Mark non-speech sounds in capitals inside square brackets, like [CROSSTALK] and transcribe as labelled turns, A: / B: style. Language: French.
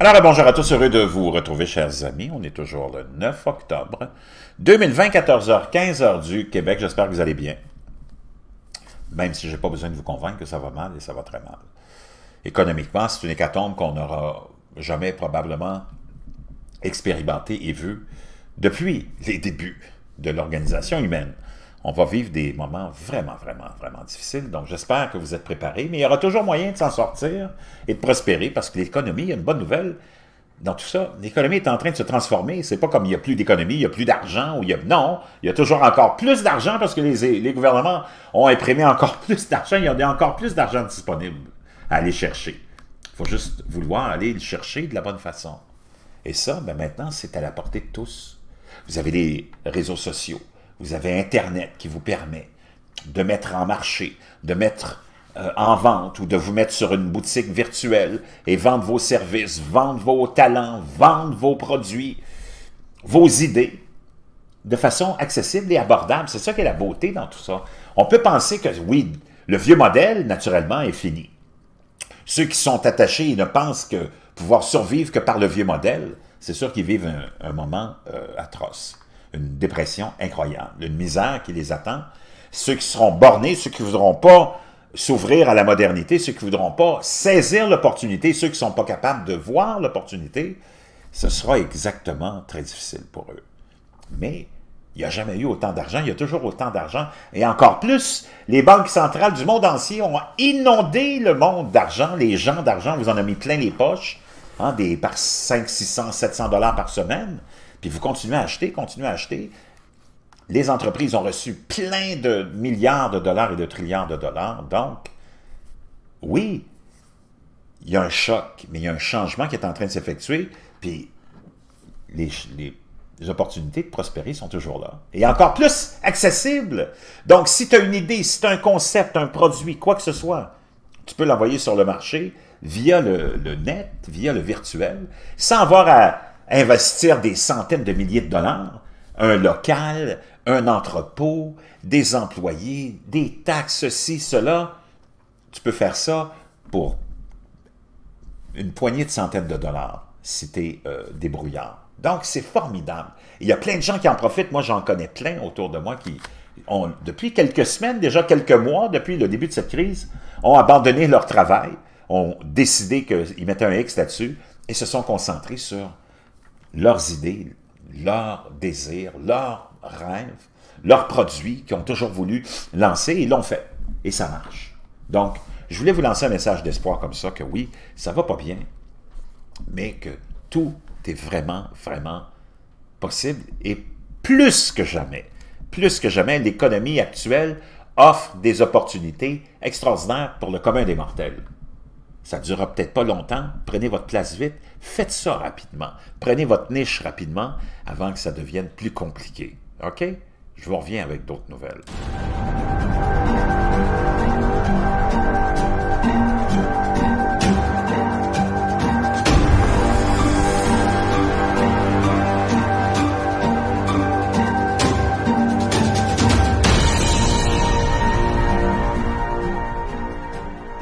A: Alors, bonjour à tous, heureux de vous retrouver, chers amis. On est toujours le 9 octobre 2020, 14h, 15h du Québec. J'espère que vous allez bien. Même si je n'ai pas besoin de vous convaincre que ça va mal et ça va très mal. Économiquement, c'est une hécatombe qu'on n'aura jamais probablement expérimentée et vu depuis les débuts de l'organisation humaine on va vivre des moments vraiment, vraiment, vraiment difficiles. Donc, j'espère que vous êtes préparés, mais il y aura toujours moyen de s'en sortir et de prospérer parce que l'économie, il y a une bonne nouvelle dans tout ça. L'économie est en train de se transformer. C'est pas comme il n'y a plus d'économie, il n'y a plus d'argent. ou il y a... Non, il y a toujours encore plus d'argent parce que les, gouvernements ont imprimé encore [LAUGHS] plus d'argent. Il y a encore plus d'argent disponible à aller chercher. Il faut juste vouloir aller le chercher de la bonne façon. Et ça, ben maintenant, c'est à la portée de tous. Vous avez les réseaux sociaux. Vous avez Internet qui vous permet de mettre en marché, de mettre euh, en vente ou de vous mettre sur une boutique virtuelle et vendre vos services, vendre vos talents, vendre vos produits, vos idées de façon accessible et abordable. C'est ça qui est la beauté dans tout ça. On peut penser que, oui, le vieux modèle, naturellement, est fini. Ceux qui sont attachés ne pensent que pouvoir survivre que par le vieux modèle, c'est sûr qu'ils vivent un, moment euh, atroce une dépression incroyable, une misère qui les attend. Ceux qui seront bornés, ceux qui ne voudront pas s'ouvrir à la modernité, ceux qui ne voudront pas saisir l'opportunité, ceux qui ne sont pas capables de voir l'opportunité, ce sera exactement très difficile pour eux. Mais il n'y a jamais eu autant d'argent, il y a toujours autant d'argent. Et encore plus, les banques centrales du monde entier ont inondé le monde d'argent, les gens d'argent, vous en avez mis plein les poches, hein, des, par 500, 600, 700 dollars par semaine puis vous continuez à acheter, continuez à acheter. Les entreprises ont reçu plein de milliards de dollars et de trillions de dollars. Donc, oui, il y a un choc, mais il y a un changement qui est en train de s'effectuer. Puis, les, opportunités de prospérer sont toujours là. Et encore plus accessibles. Donc, si tu as une idée, si tu as un concept, un produit, quoi que ce soit, tu peux l'envoyer sur le marché via le, net, via le virtuel, sans avoir à investir des centaines de milliers de dollars, un local, un entrepôt, des employés, des taxes, ceci, cela. Tu peux faire ça pour une poignée de centaines de dollars si tu es euh, débrouillard. Donc, c'est formidable. Il y a plein de gens qui en profitent. Moi, j'en connais plein autour de moi qui, ont, depuis quelques semaines, déjà quelques mois, depuis le début de cette crise, ont abandonné leur travail, ont décidé qu'ils mettaient un X là-dessus et se sont concentrés sur leurs idées, leurs désirs, leurs rêves, leurs produits qu'ils ont toujours voulu lancer, ils l'ont fait. Et ça marche. Donc, je voulais vous lancer un message d'espoir comme ça, que oui, ça va pas bien, mais que tout est vraiment, vraiment possible. Et plus que jamais, plus que jamais, l'économie actuelle offre des opportunités extraordinaires pour le commun des mortels. Ça ne durera peut-être pas longtemps, prenez votre place vite, Faites ça rapidement. Prenez votre niche rapidement avant que ça devienne plus compliqué. OK? Je vous reviens avec d'autres nouvelles.